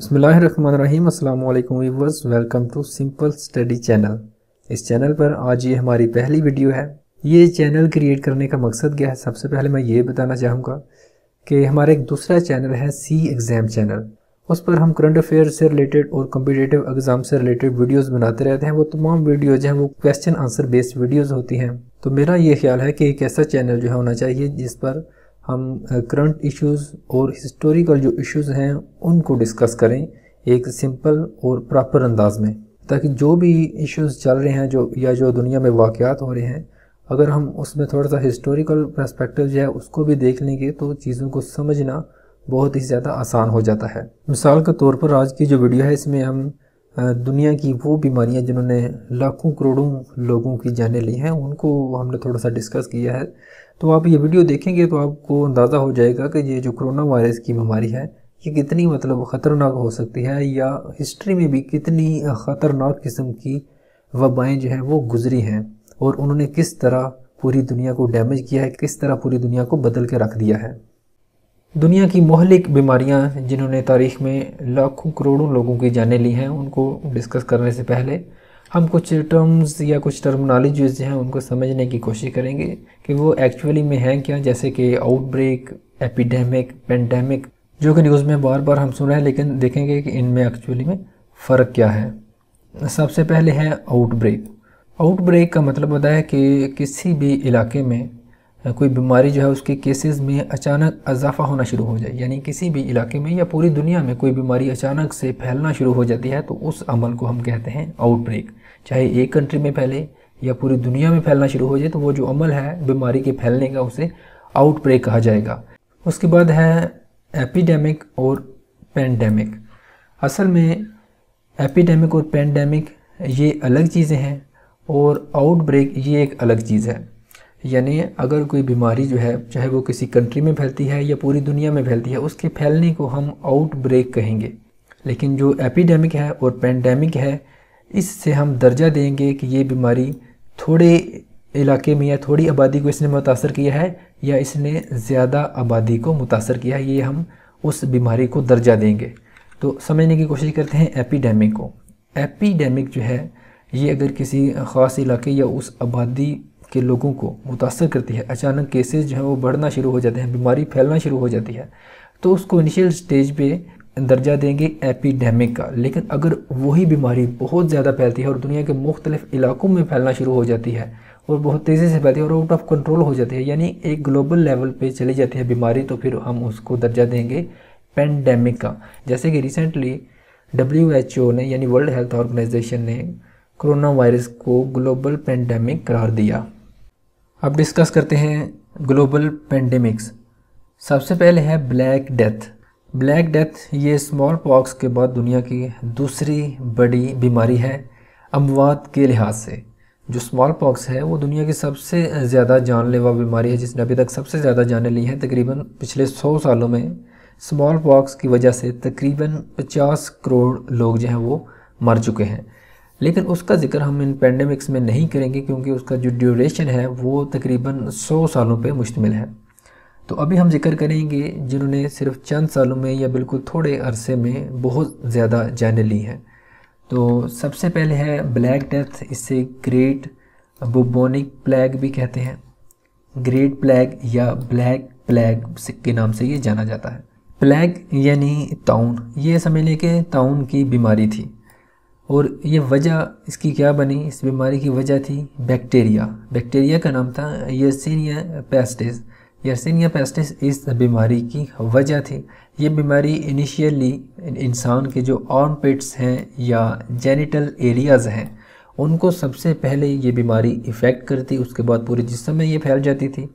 بسم اللہ الرحمن الرحیم السلام علیکم viewers welcome to simple study channel اس چینل پر آج یہ ہماری پہلی ویڈیو ہے یہ چینل کریٹ کرنے کا مقصد کیا ہے سب سے پہلے میں یہ بتانا چاہوں گا کہ ہمارا ایک دوسرا چینل ہے سی ایگزام چینل اس پر ہم کرنٹ افیئر سے ریلیٹڈ اور کمپیٹیٹیو ایگزام سے ریلیٹڈ ویڈیوز بناتے رہتے ہیں وہ تمام ویڈیو ہیں وہ کویشچن آنسر بیسڈ ویڈیوز ہوتی ہیں تو میرا یہ خیال ہے کہ ایک ایسا چینل جو ہے ہونا چاہیے جس پر ہم کرنٹ ایشوز اور ہسٹوریکل جو ایشوز ہیں ان کو ڈسکس کریں ایک سمپل اور پراپر انداز میں تاکہ جو بھی ایشوز چل رہے ہیں جو یا جو دنیا میں واقعات ہو رہے ہیں اگر ہم اس میں تھوڑا سا ہسٹوریکل پرسپیکٹو جو ہے اس کو بھی دیکھ لیں گے تو چیزوں کو سمجھنا بہت ہی زیادہ آسان ہو جاتا ہے مثال کے طور پر آج کی جو ویڈیو ہے اس میں ہم دنیا کی وہ بیماریاں جنہوں نے لاکھوں کروڑوں لوگوں کی جانیں لی ہیں ان کو ہم نے تھوڑا سا ڈسکس کیا ہے تو آپ یہ ویڈیو دیکھیں گے تو آپ کو اندازہ ہو جائے گا کہ یہ جو کرونا وائرس کی بیماری ہے یہ کتنی مطلب خطرناک ہو سکتی ہے یا ہسٹری میں بھی کتنی خطرناک قسم کی وبائیں جو ہیں وہ گزری ہیں اور انہوں نے کس طرح پوری دنیا کو ڈیمیج کیا ہے کس طرح پوری دنیا کو بدل کے رکھ دیا ہے دنیا کی مہلک بیماریاں جنہوں نے تاریخ میں لاکھوں کروڑوں لوگوں کی جانیں لی ہیں ان کو ڈسکس کرنے سے پہلے ہم کچھ ٹرمز یا کچھ ٹرمنالوجیز جو ہیں ان کو سمجھنے کی کوشش کریں گے کہ وہ ایکچولی میں ہیں کیا جیسے کہ آؤٹ بریک اپیڈیمک پینڈیمک جو کہ نیوز میں بار بار ہم سن رہے ہیں لیکن دیکھیں گے کہ ان میں ایکچولی میں فرق کیا ہے سب سے پہلے ہے آؤٹ بریک آؤٹ بریک کا مطلب ہوتا ہے کہ کسی بھی علاقے میں کوئی بیماری جو ہے اس کے کیسز میں اچانک اضافہ ہونا شروع ہو جائے یعنی کسی بھی علاقے میں یا پوری دنیا میں کوئی بیماری اچانک سے پھیلنا شروع ہو جاتی ہے تو اس عمل کو ہم کہتے ہیں آؤٹ بریک چاہے ایک کنٹری میں پھیلے یا پوری دنیا میں پھیلنا شروع ہو جائے تو وہ جو عمل ہے بیماری کے پھیلنے کا اسے آؤٹ بریک کہا جائے گا اس کے بعد ہے ایپیڈیمک اور پینڈیمک اصل میں ایپیڈیمک اور پینڈیمک یہ الگ چیزیں ہیں اور آؤٹ بریک یہ ایک الگ چیز ہے یعنی اگر کوئی بیماری جو ہے چاہے وہ کسی کنٹری میں پھیلتی ہے یا پوری دنیا میں پھیلتی ہے اس کے پھیلنے کو ہم آؤٹ بریک کہیں گے لیکن جو ایپیڈیمک ہے اور پینڈیمک ہے اس سے ہم درجہ دیں گے کہ یہ بیماری تھوڑے علاقے میں یا تھوڑی آبادی کو اس نے متاثر کیا ہے یا اس نے زیادہ آبادی کو متاثر کیا ہے یہ ہم اس بیماری کو درجہ دیں گے تو سمجھنے کی کوشش کرتے ہیں ایپیڈیمک کو ایپیڈیمک جو ہے یہ اگر کسی خاص علاقے یا اس آبادی کے لوگوں کو متاثر کرتی ہے اچانک کیسز جو ہیں وہ بڑھنا شروع ہو جاتے ہیں بیماری پھیلنا شروع ہو جاتی ہے تو اس کو انیشیل سٹیج پہ درجہ دیں گے ایپیڈیمک کا لیکن اگر وہی بیماری بہت زیادہ پھیلتی ہے اور دنیا کے مختلف علاقوں میں پھیلنا شروع ہو جاتی ہے اور بہت تیزی سے پھیلتی ہے اور آؤٹ آف کنٹرول ہو جاتی ہے یعنی ایک گلوبل لیول پہ چلی جاتی ہے بیماری تو پھر ہم اس کو درجہ دیں گے پینڈیمک کا جیسے کہ ریسنٹلی ڈبلیو ایچ او نے یعنی ورلڈ ہیلتھ آرگنائزیشن نے کرونا وائرس کو گلوبل پینڈیمک قرار دیا اب ڈسکس کرتے ہیں گلوبل پینڈیمکس سب سے پہلے ہے بلیک ڈیتھ بلیک ڈیتھ یہ اسمال پاکس کے بعد دنیا کی دوسری بڑی بیماری ہے اموات کے لحاظ سے جو اسمال پاکس ہے وہ دنیا کی سب سے زیادہ جان لیوا بیماری ہے جس نے ابھی تک سب سے زیادہ جانے لی ہیں تقریباً پچھلے سو سالوں میں اسمال پاکس کی وجہ سے تقریباً پچاس کروڑ لوگ جو ہیں وہ مر چکے ہیں لیکن اس کا ذکر ہم ان پینڈیمکس میں نہیں کریں گے کیونکہ اس کا جو ڈیوریشن ہے وہ تقریباً سو سالوں پہ مشتمل ہے تو ابھی ہم ذکر کریں گے جنہوں نے صرف چند سالوں میں یا بالکل تھوڑے عرصے میں بہت زیادہ جانیں لی ہیں تو سب سے پہلے ہے بلیک ڈیتھ اس سے گریٹ بوبونک پلیگ بھی کہتے ہیں گریٹ پلیگ یا بلیک پلیگ کے نام سے یہ جانا جاتا ہے پلیگ یعنی تاؤن یہ سمجھنے کے تاؤن کی بیماری تھی اور یہ وجہ اس کی کیا بنی اس بیماری کی وجہ تھی بیکٹیریا بیکٹیریا کا نام تھا یرسینیا پیسٹس یرسینیا پیسٹس اس بیماری کی وجہ تھی یہ بیماری انیشیلی انسان کے جو آرم پیٹس ہیں یا جینیٹل ایریاز ہیں ان کو سب سے پہلے یہ بیماری افیکٹ کرتی اس کے بعد پورے جسم میں یہ پھیل جاتی تھی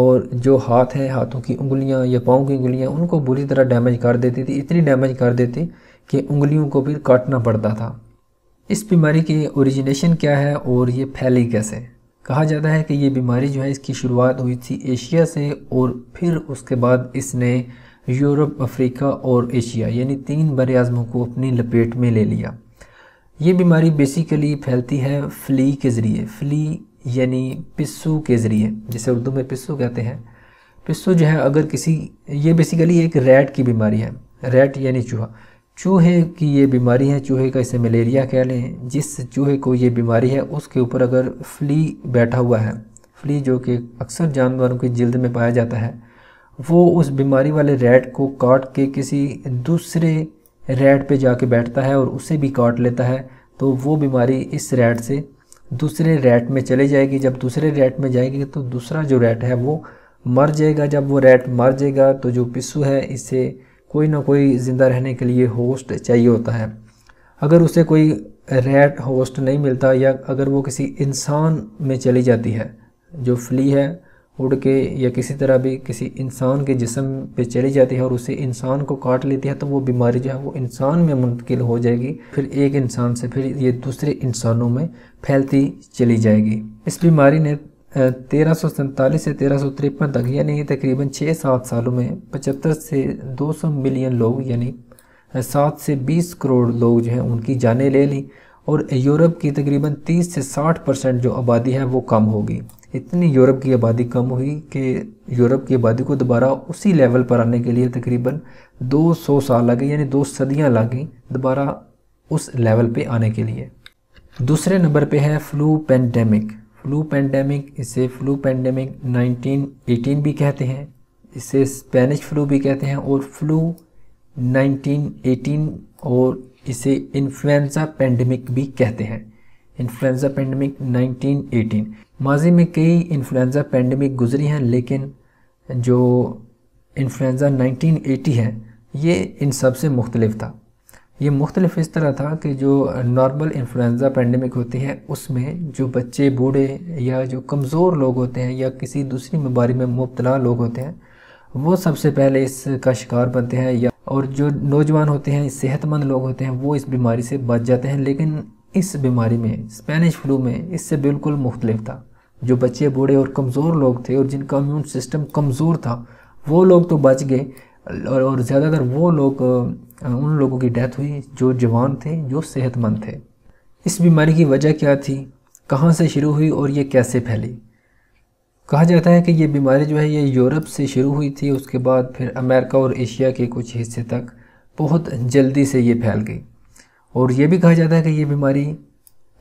اور جو ہاتھ ہیں ہاتھوں کی انگلیاں یا پاؤں کی انگلیاں ان کو بری طرح ڈیمیج کر دیتی تھی اتنی ڈیمیج کر دیتی کہ انگلیوں کو بھی کاٹنا پڑتا تھا اس بیماری کی اوریجنیشن کیا ہے اور یہ پھیلی کیسے کہا جاتا ہے کہ یہ بیماری جو ہے اس کی شروعات ہوئی تھی ایشیا سے اور پھر اس کے بعد اس نے یورپ افریقہ اور ایشیا یعنی تین بر اعظموں کو اپنی لپیٹ میں لے لیا یہ بیماری بیسیکلی پھیلتی ہے فلی کے ذریعے فلی یعنی پسو کے ذریعے جسے اردو میں پسو کہتے ہیں پسو جو ہے اگر کسی یہ بیسیکلی ایک ریٹ کی بیماری ہے ریٹ یعنی چوہا چوہے کی یہ بیماری ہے چوہے کا اسے ملیریا کہہ لیں جس چوہے کو یہ بیماری ہے اس کے اوپر اگر فلی بیٹھا ہوا ہے فلی جو کہ اکثر جانوروں کی جلد میں پایا جاتا ہے وہ اس بیماری والے ریٹ کو کاٹ کے کسی دوسرے ریٹ پہ جا کے بیٹھتا ہے اور اسے بھی کاٹ لیتا ہے تو وہ بیماری اس ریٹ سے دوسرے ریٹ میں چلے جائے گی جب دوسرے ریٹ میں جائے گی تو دوسرا جو ریٹ ہے وہ مر جائے گا جب وہ ریٹ مر جائے گا تو جو پسو ہے اسے کوئی نہ کوئی زندہ رہنے کے لیے ہوسٹ چاہیے ہوتا ہے اگر اسے کوئی ریٹ ہوسٹ نہیں ملتا یا اگر وہ کسی انسان میں چلی جاتی ہے جو فلی ہے اڑ کے یا کسی طرح بھی کسی انسان کے جسم پہ چلی جاتی ہے اور اسے انسان کو کاٹ لیتی ہے تو وہ بیماری جو ہے وہ انسان میں منتقل ہو جائے گی پھر ایک انسان سے پھر یہ دوسرے انسانوں میں پھیلتی چلی جائے گی اس بیماری نے تیرہ سو سنتالیس سے تیرہ سو تریپن تک یعنی تقریباً چھ سات سالوں میں پچہتر سے دو سو ملین لوگ یعنی سات سے بیس کروڑ لوگ جو ہیں ان کی جانیں لے لیں اور یورپ کی تقریباً تیس سے ساٹھ پرسنٹ جو آبادی ہے وہ کم ہوگی اتنی یورپ کی آبادی کم ہوئی کہ یورپ کی آبادی کو دوبارہ اسی لیول پر آنے کے لیے تقریباً دو سو سال لگے یعنی دو صدیاں لگیں دوبارہ اس لیول پہ آنے کے لیے دوسرے نمبر پہ ہے فلو پینڈیمک فلو پینڈیمک اسے فلو پینڈیمک نائنٹین ایٹین بھی کہتے ہیں اسے اسپینش فلو بھی کہتے ہیں اور فلو نائنٹین ایٹین اور اسے انفلوئنزا پینڈیمک بھی کہتے ہیں انفلوئنزا پینڈیمک نائنٹین ایٹین ماضی میں کئی انفلوئنزا پینڈیمک گزری ہیں لیکن جو انفلوئنزا نائنٹین ایٹی ہے یہ ان سب سے مختلف تھا یہ مختلف اس طرح تھا کہ جو نارمل انفلوئنزا پینڈیمک ہوتی ہے اس میں جو بچے بوڑھے یا جو کمزور لوگ ہوتے ہیں یا کسی دوسری بیماری میں مبتلا لوگ ہوتے ہیں وہ سب سے پہلے اس کا شکار بنتے ہیں یا اور جو نوجوان ہوتے ہیں صحت مند لوگ ہوتے ہیں وہ اس بیماری سے بچ جاتے ہیں لیکن اس بیماری میں اسپینش فلو میں اس سے بالکل مختلف تھا جو بچے بوڑھے اور کمزور لوگ تھے اور جن کا امیون سسٹم کمزور تھا وہ لوگ تو بچ گئے اور زیادہ تر وہ لوگ ان لوگوں کی ڈیتھ ہوئی جو جوان تھے جو صحت مند تھے اس بیماری کی وجہ کیا تھی کہاں سے شروع ہوئی اور یہ کیسے پھیلی کہا جاتا ہے کہ یہ بیماری جو ہے یہ یورپ سے شروع ہوئی تھی اس کے بعد پھر امریکہ اور ایشیا کے کچھ حصے تک بہت جلدی سے یہ پھیل گئی اور یہ بھی کہا جاتا ہے کہ یہ بیماری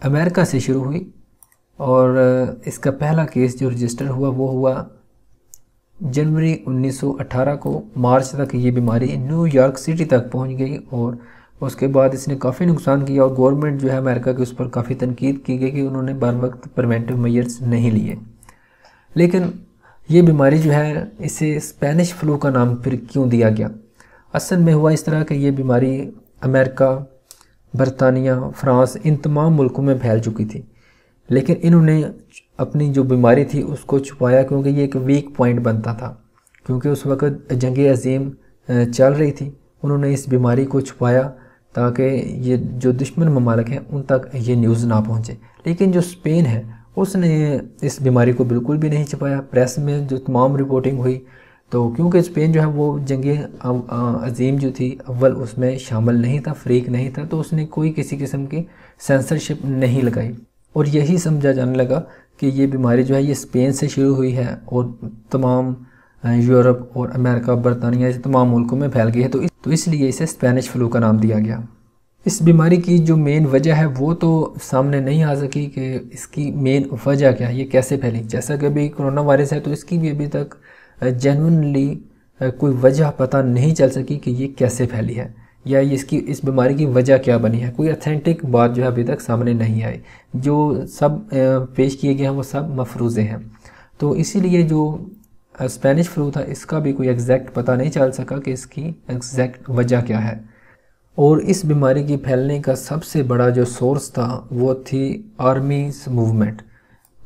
امریکہ سے شروع ہوئی اور اس کا پہلا کیس جو رجسٹر ہوا وہ ہوا جنوری انیس سو اٹھارہ کو مارچ تک یہ بیماری نیو یارک سٹی تک پہنچ گئی اور اس کے بعد اس نے کافی نقصان کیا اور گورنمنٹ جو ہے امریکہ کے اس پر کافی تنقید کی گئی کہ انہوں نے بار وقت پریونٹیو میئرس نہیں لیے لیکن یہ بیماری جو ہے اسے اسپینش فلو کا نام پھر کیوں دیا گیا اصل میں ہوا اس طرح کہ یہ بیماری امریکہ برطانیہ فرانس ان تمام ملکوں میں پھیل چکی تھی لیکن انہوں نے اپنی جو بیماری تھی اس کو چھپایا کیونکہ یہ ایک ویک پوائنٹ بنتا تھا کیونکہ اس وقت جنگ عظیم چل رہی تھی انہوں نے اس بیماری کو چھپایا تاکہ یہ جو دشمن ممالک ہیں ان تک یہ نیوز نہ پہنچے لیکن جو اسپین ہے اس نے اس بیماری کو بالکل بھی نہیں چھپایا پریس میں جو تمام رپورٹنگ ہوئی تو کیونکہ اسپین جو ہے وہ جنگ عظیم جو تھی اول اس میں شامل نہیں تھا فریق نہیں تھا تو اس نے کوئی کسی قسم کی سینسرشپ نہیں لگائی اور یہی سمجھا جانے لگا کہ یہ بیماری جو ہے یہ اسپین سے شروع ہوئی ہے اور تمام یورپ اور امریکہ برطانیہ تمام ملکوں میں پھیل گئی ہے تو تو اس لیے اسے اسپینش فلو کا نام دیا گیا اس بیماری کی جو مین وجہ ہے وہ تو سامنے نہیں آ سکی کہ اس کی مین وجہ کیا ہے یہ کیسے پھیلی جیسا کہ ابھی کرونا وائرس ہے تو اس کی بھی ابھی تک جینونلی کوئی وجہ پتہ نہیں چل سکی کہ یہ کیسے پھیلی ہے یا اس کی اس بیماری کی وجہ کیا بنی ہے کوئی اتھینٹک بات جو ہے ابھی تک سامنے نہیں آئی جو سب پیش کیے گئے ہیں وہ سب مفروضے ہیں تو اسی لیے جو اسپینش فلو تھا اس کا بھی کوئی ایگزیکٹ پتہ نہیں چل سکا کہ اس کی ایگزیکٹ وجہ کیا ہے اور اس بیماری کی پھیلنے کا سب سے بڑا جو سورس تھا وہ تھی آرمیز موومنٹ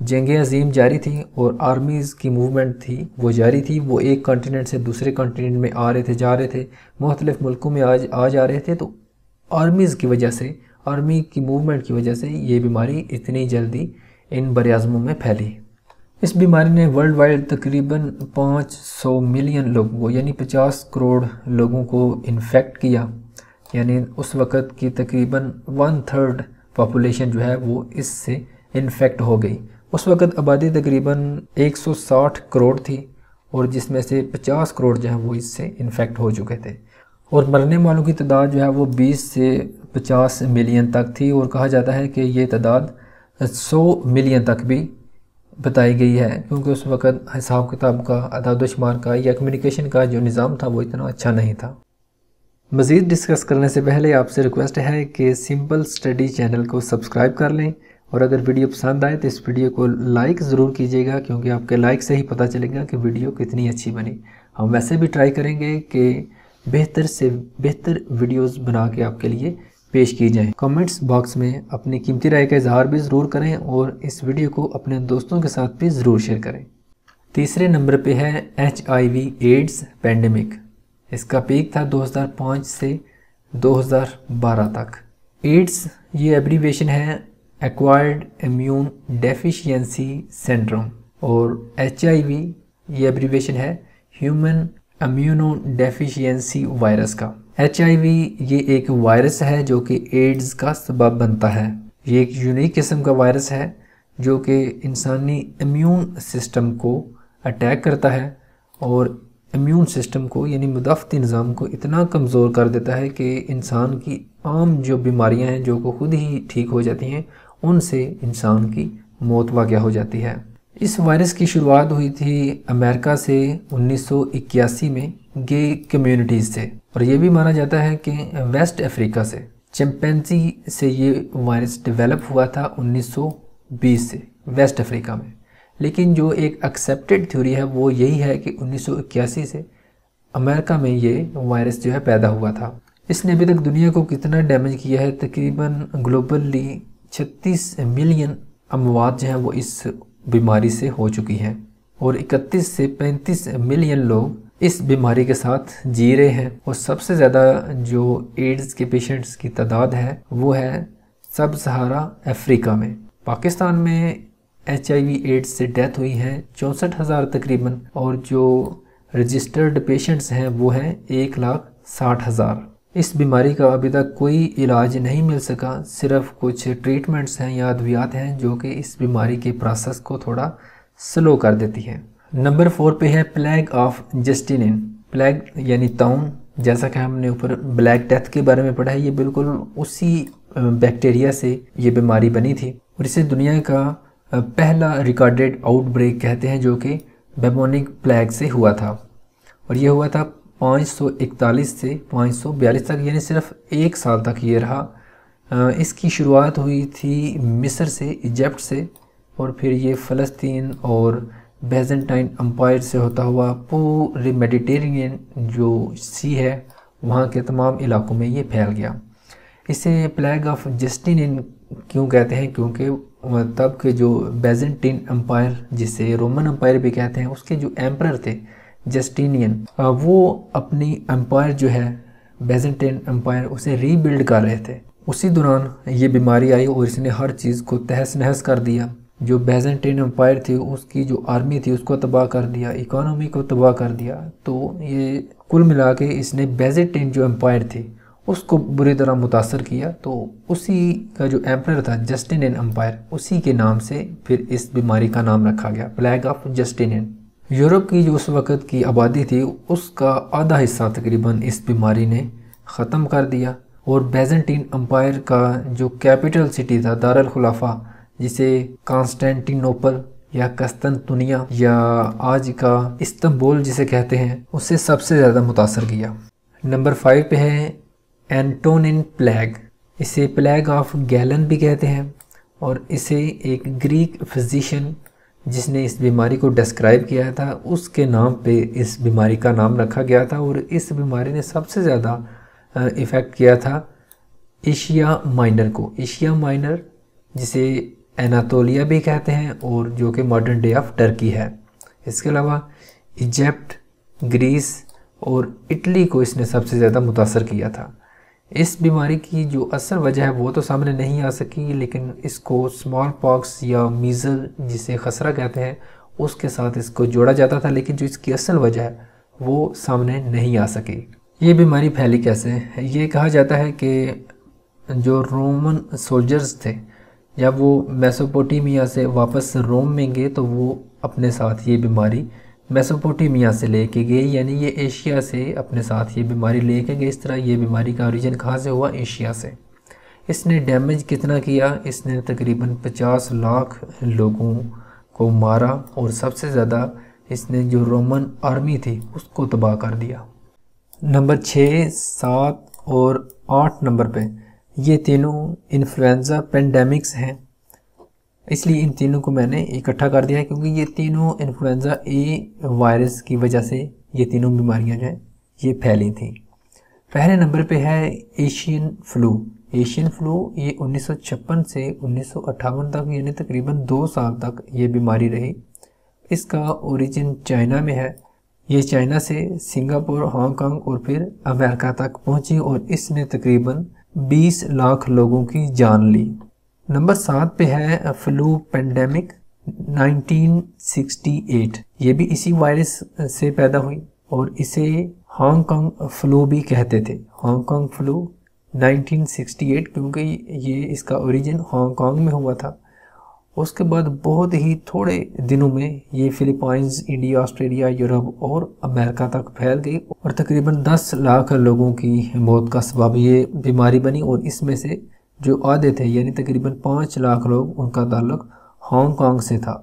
جنگیں عظیم جاری تھی اور آرمیز کی موومنٹ تھی وہ جاری تھی وہ ایک کانٹیننٹ سے دوسرے کانٹیننٹ میں آ رہے تھے جا رہے تھے مختلف ملکوں میں آ جا رہے تھے تو آرمیز کی وجہ سے آرمی کی موومنٹ کی وجہ سے یہ بیماری اتنی جلدی ان بریازموں میں پھیلی اس بیماری نے ورلڈ وائڈ تقریباً پانچ سو ملین لوگوں کو یعنی پچاس کروڑ لوگوں کو انفیکٹ کیا یعنی اس وقت کی تقریباً ون تھرڈ پاپولیشن جو ہے وہ اس سے انفیکٹ ہو گئی اس وقت آبادی تقریباً ایک سو ساٹھ کروڑ تھی اور جس میں سے پچاس کروڑ جو ہے وہ اس سے انفیکٹ ہو چکے تھے اور مرنے والوں کی تعداد جو ہے وہ بیس سے پچاس ملین تک تھی اور کہا جاتا ہے کہ یہ تعداد سو ملین تک بھی بتائی گئی ہے کیونکہ اس وقت حساب کتاب کا اعداد و شمار کا یا کمیونیکیشن کا جو نظام تھا وہ اتنا اچھا نہیں تھا مزید ڈسکس کرنے سے پہلے آپ سے ریکویسٹ ہے کہ سمپل سٹڈی چینل کو سبسکرائب کر لیں اور اگر ویڈیو پسند آئے تو اس ویڈیو کو لائک ضرور کیجیے گا کیونکہ آپ کے لائک سے ہی پتا چلے گا کہ ویڈیو کتنی اچھی بنی ہم ویسے بھی ٹرائی کریں گے کہ بہتر سے بہتر ویڈیوز بنا کے آپ کے لیے پیش کی جائیں کومنٹس باکس میں اپنی قیمتی رائے کا اظہار بھی ضرور کریں اور اس ویڈیو کو اپنے دوستوں کے ساتھ بھی ضرور شیئر کریں تیسرے نمبر پہ ہے H I V AIDS pandemic اس کا پیک تھا دو ہزار پانچ سے دو ہزار بارہ تک ایڈز یہ ایبریویشن ہے ایکوائرڈ امیون ڈیفیشینسی سینڈروم اور ایچ آئی وی یہ ابریویشن ہے ہیومن ڈیفیشینسی وائرس کا ایچ آئی وی یہ ایک وائرس ہے جو کہ ایڈز کا سبب بنتا ہے یہ ایک یونیک قسم کا وائرس ہے جو کہ انسانی امیون سسٹم کو اٹیک کرتا ہے اور امیون سسٹم کو یعنی مدفتی نظام کو اتنا کمزور کر دیتا ہے کہ انسان کی عام جو بیماریاں ہیں جو خود ہی ٹھیک ہو جاتی ہیں ان سے انسان کی موت واقع ہو جاتی ہے اس وائرس کی شروعات ہوئی تھی امریکہ سے انیس سو اکیاسی میں گے کمیونٹیز سے اور یہ بھی مانا جاتا ہے کہ ویسٹ افریقہ سے چمپینزی سے یہ وائرس ڈیولپ ہوا تھا انیس سو بیس سے ویسٹ افریقہ میں لیکن جو ایک اکسیپٹیڈ تھیوری ہے وہ یہی ہے کہ انیس سو اکیاسی سے امریکہ میں یہ وائرس جو ہے پیدا ہوا تھا اس نے ابھی تک دنیا کو کتنا ڈیمیج کیا ہے تقریباً گلوبلی چھتیس ملین اموات جو ہیں وہ اس بیماری سے ہو چکی ہیں اور اکتیس سے پینتیس ملین لوگ اس بیماری کے ساتھ جی رہے ہیں اور سب سے زیادہ جو ایڈز کے پیشنٹس کی تعداد ہے وہ ہے سب سہارا افریقہ میں پاکستان میں ایچ آئی وی ایڈز سے ڈیتھ ہوئی ہیں چونسٹھ ہزار تقریباً اور جو رجسٹرڈ پیشنٹس ہیں وہ ہیں ایک لاکھ ساٹھ ہزار اس بیماری کا ابھی تک کوئی علاج نہیں مل سکا صرف کچھ ٹریٹمنٹس ہیں یا ادویات ہیں جو کہ اس بیماری کے پروسیس کو تھوڑا سلو کر دیتی ہے نمبر فور پہ ہے پلیگ آف جسٹینین پلیگ یعنی تاؤن جیسا کہ ہم نے اوپر بلیک ٹیتھ کے بارے میں پڑھا ہے یہ بالکل اسی بیکٹیریا سے یہ بیماری بنی تھی اور اسے دنیا کا پہلا ریکارڈیڈ آؤٹ بریک کہتے ہیں جو کہ بیمونک پلیگ سے ہوا تھا اور یہ ہوا تھا پانچ سو اکتالیس سے پانچ سو بیالیس تک یعنی صرف ایک سال تک یہ رہا اس کی شروعات ہوئی تھی مصر سے ایجپٹ سے اور پھر یہ فلسطین اور بیزنٹائن امپائر سے ہوتا ہوا پوری میڈیٹیرین جو سی ہے وہاں کے تمام علاقوں میں یہ پھیل گیا اسے پلیگ آف جسٹین ان کیوں کہتے ہیں کیونکہ تب کے جو بیزنٹین امپائر جسے رومن امپائر بھی کہتے ہیں اس کے جو ایمپرر تھے جسٹینین وہ اپنی امپائر جو ہے بیزنٹین امپائر اسے ری بلڈ کر رہے تھے اسی دوران یہ بیماری آئی اور اس نے ہر چیز کو تہس نہس کر دیا جو بیزنٹین امپائر تھی اس کی جو آرمی تھی اس کو تباہ کر دیا اکانومی کو تباہ کر دیا تو یہ کل ملا کے اس نے بیزنٹین جو امپائر تھی اس کو بری طرح متاثر کیا تو اسی کا جو ایمپرر تھا جسٹینین امپائر اسی کے نام سے پھر اس بیماری کا نام رکھا گیا پلیگ آف جسٹینین یورپ کی جو اس وقت کی آبادی تھی اس کا آدھا حصہ تقریباً اس بیماری نے ختم کر دیا اور بیزنٹین امپائر کا جو کیپیٹل سٹی تھا دارالخلافہ جسے کانسٹینٹینوپل یا کستن تنیا یا آج کا استنبول جسے کہتے ہیں اسے سب سے زیادہ متاثر کیا نمبر فائیو پہ ہے اینٹونن پلیگ اسے پلیگ آف گیلن بھی کہتے ہیں اور اسے ایک گریک فزیشین جس نے اس بیماری کو ڈسکرائب کیا تھا اس کے نام پہ اس بیماری کا نام رکھا گیا تھا اور اس بیماری نے سب سے زیادہ افیکٹ کیا تھا ایشیا مائنر کو ایشیا مائنر جسے ایناتولیا بھی کہتے ہیں اور جو کہ ماڈرن ڈے آف ٹرکی ہے اس کے علاوہ ایجپٹ گریس اور اٹلی کو اس نے سب سے زیادہ متاثر کیا تھا اس بیماری کی جو اثر وجہ ہے وہ تو سامنے نہیں آ سکی لیکن اس کو سمال پاکس یا میزل جسے خسرہ کہتے ہیں اس کے ساتھ اس کو جوڑا جاتا تھا لیکن جو اس کی اصل وجہ ہے وہ سامنے نہیں آ یہ بیماری پھیلی کیسے یہ کہا جاتا ہے کہ جو رومن سولجرز تھے جب وہ میسوپوٹیمیا سے واپس روم میں گئے تو وہ اپنے ساتھ یہ بیماری میسوپوٹیمیا سے لے کے گئے یعنی یہ ایشیا سے اپنے ساتھ یہ بیماری لے کے گئے اس طرح یہ بیماری کا اوریجن کہاں سے ہوا ایشیا سے اس نے ڈیمیج کتنا کیا اس نے تقریباً پچاس لاکھ لوگوں کو مارا اور سب سے زیادہ اس نے جو رومن آرمی تھی اس کو تباہ کر دیا نمبر چھ سات اور آٹھ نمبر پہ یہ تینوں انفلوئنزا پینڈیمکس ہیں اس لیے ان تینوں کو میں نے اکٹھا کر دیا ہے کیونکہ یہ تینوں انفلوئنزا اے وائرس کی وجہ سے یہ تینوں بیماریاں جو ہیں یہ پھیلی تھیں پہلے نمبر پہ ہے ایشین فلو ایشین فلو یہ انیس سو چھپن سے انیس سو اٹھاون تک یعنی تقریباً دو سال تک یہ بیماری رہی اس کا اوریجن چائنا میں ہے یہ چائنا سے سنگاپور ہانگ کانگ اور پھر امریکہ تک پہنچی اور اس نے تقریباً بیس لاکھ لوگوں کی جان لی نمبر سات پہ ہے flu pandemic nineteen sixty eight یہ بھی اسی وائرس سے پیدا ہوئی اور اسے ہانگ کانگ فلو بھی کہتے تھے Hong Kong flu nineteen sixty eight کیونکہ یہ اس کا اوریجن ہانگ کانگ میں ہوا تھا اس کے بعد بہت ہی تھوڑے دنوں میں یہ فلپائنز انڈیا آسٹریلیا یورپ اور امریکہ تک پھیل گئی اور تقریباً دس لاکھ لوگوں کی موت کا سبب یہ بیماری بنی اور اس میں سے جو آدھے تھے یعنی تقریباً پانچ لاکھ لوگ ان کا تعلق ہانگ کانگ سے تھا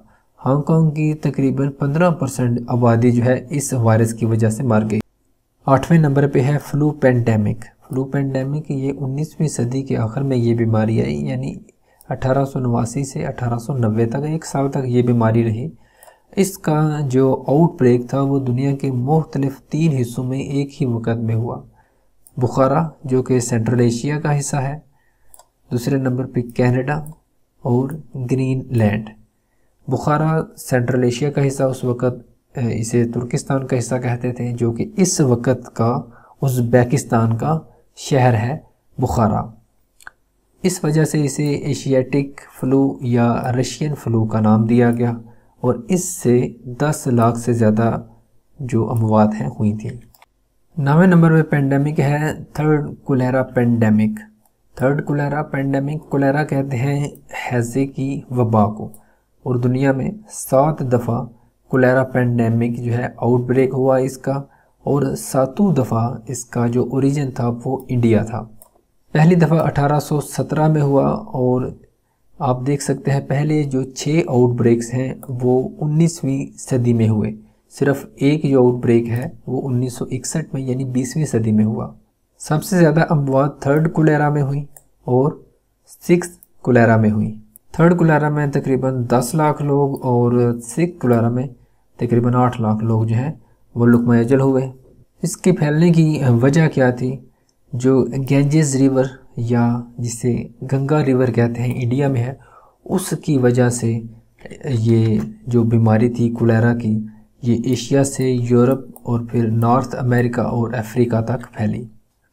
ہانگ کانگ کی تقریباً پندرہ پرسنٹ آبادی جو ہے اس وائرس کی وجہ سے مار گئی آٹھویں نمبر پہ ہے فلو پینڈیمک فلو پینڈیمک یہ انیسویں صدی کے آخر میں یہ بیماری آئی یعنی اٹھارہ سو نواسی سے اٹھارہ سو نوے تک ایک سال تک یہ بیماری رہی اس کا جو آؤٹ بریک تھا وہ دنیا کے مختلف تین حصوں میں ایک ہی وقت میں ہوا بخارا جو کہ سینٹرل ایشیا کا حصہ ہے دوسرے نمبر پہ کینیڈا اور Greenland Bukhara central Asia کا حصہ اس وقت اسے ترکستان کا حصہ کہتے تھے جو کہ اس وقت کا ازبیکستان کا شہر ہے بخارا اس وجہ سے اسے ایشیاٹک فلو یا رشین فلو کا نام دیا گیا اور اس سے دس لاکھ سے زیادہ جو اموات ہیں ہوئی تھیں نویں نمبر پہ پینڈیمک ہے third cholera pandemic third cholera pandemic cholera کہتے ہیں حیضے کی وبا کو اور دنیا میں سات دفعہ کولیرا پینڈیمک جو ہے آؤٹ بریک ہوا اس کا اور ساتوں دفعہ اس کا جو اوریجن تھا وہ انڈیا تھا پہلی دفعہ اٹھارہ سو سترہ میں ہوا اور آپ دیکھ سکتے ہیں پہلے جو چھ آؤٹ بریکس ہیں وہ انیسویں صدی میں ہوئے صرف ایک جو آؤٹ بریک ہے وہ انیس سو اکسٹھ میں یعنی بیسویں صدی میں ہوا سب سے زیادہ اموات تھرڈ کولیرا میں ہوئی اور سکس کولیرا میں ہوئی تھرڈ کولیرا میں تقریباً دس لاکھ لوگ اور سکس کولیرا میں تقریباً آٹھ لاکھ لوگ جو ہیں وہ اجل ہوئے اس کے پھیلنے کی وجہ کیا تھی جو گینجز ریور یا جسے گنگا ریور کہتے ہیں انڈیا میں ہے اس کی وجہ سے یہ جو بیماری تھی کولیرا کی یہ ایشیا سے یورپ اور پھر نارتھ امریکہ اور افریقہ تک پھیلی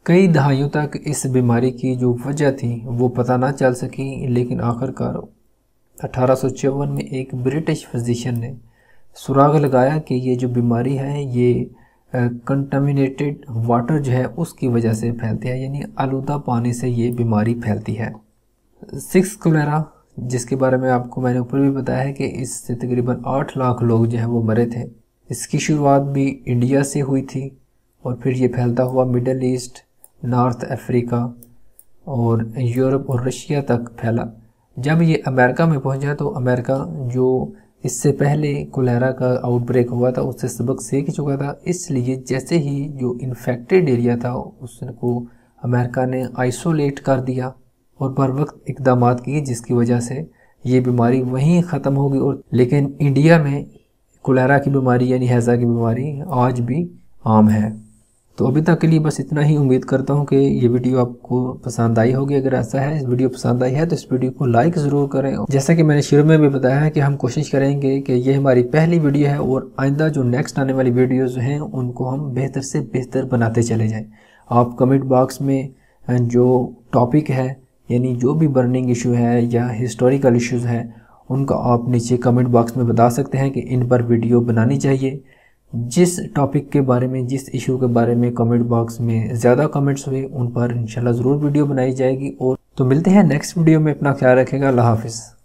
کئی دہائیوں تک اس بیماری کی جو وجہ تھی وہ پتہ نہ چل سکی لیکن آخر کار اٹھارہ سو چون میں ایک برٹش فزیشین نے سراغ لگایا کہ یہ جو بیماری ہے یہ کنٹامینیٹڈ واٹر جو ہے اس کی وجہ سے پھیلتی ہے یعنی آلودہ پانی سے یہ بیماری پھیلتی ہے سکس کولیرا جس کے بارے میں آپ کو میں نے اوپر بھی بتایا ہے کہ اس سے تقریباً آٹھ لاکھ لوگ جو ہیں وہ مرے تھے اس کی شروعات بھی انڈیا سے ہوئی تھی اور پھر یہ پھیلتا ہوا مڈل ایسٹ نارتھ افریقہ اور یورپ اور رشیا تک پھیلا جب یہ امریکہ میں پہنچا تو امریکہ جو اس سے پہلے کولیرا کا آؤٹ بریک ہوا تھا اس سے سبق سیکھ چکا تھا اس لیے جیسے ہی جو انفیکٹڈ ایریا تھا اس کو امریکہ نے آئسولیٹ کر دیا اور بر وقت اقدامات کیے جس کی وجہ سے یہ بیماری وہیں ختم ہوگی اور لیکن انڈیا میں کولیرا کی بیماری یعنی حیضہ کی بیماری آج بھی عام ہے تو ابھی تک کے لیے بس اتنا ہی امید کرتا ہوں کہ یہ ویڈیو آپ کو پسند آئی ہوگی اگر ایسا ہے اس ویڈیو پسند آئی ہے تو اس ویڈیو کو لائک ضرور کریں جیسا کہ میں نے شروع میں بھی بتایا ہے کہ ہم کوشش کریں گے کہ یہ ہماری پہلی ویڈیو ہے اور آئندہ جو نیکسٹ آنے والی ویڈیوز ہیں ان کو ہم بہتر سے بہتر بناتے چلے جائیں آپ کمنٹ باکس میں جو ٹاپک ہے یعنی جو بھی برننگ ایشو ہے یا ہسٹوریکل ایشوز ہیں ان کا آپ نیچے کمنٹ باکس میں بتا سکتے ہیں کہ ان پر ویڈیو بنانی چاہیے جس ٹاپک کے بارے میں جس ایشو کے بارے میں کمنٹ باکس میں زیادہ کمنٹس ہوئے ان پر انشاءاللہ ضرور ویڈیو بنائی جائے گی اور تو ملتے ہیں نیکسٹ ویڈیو میں اپنا خیال رکھے گا اللہ حافظ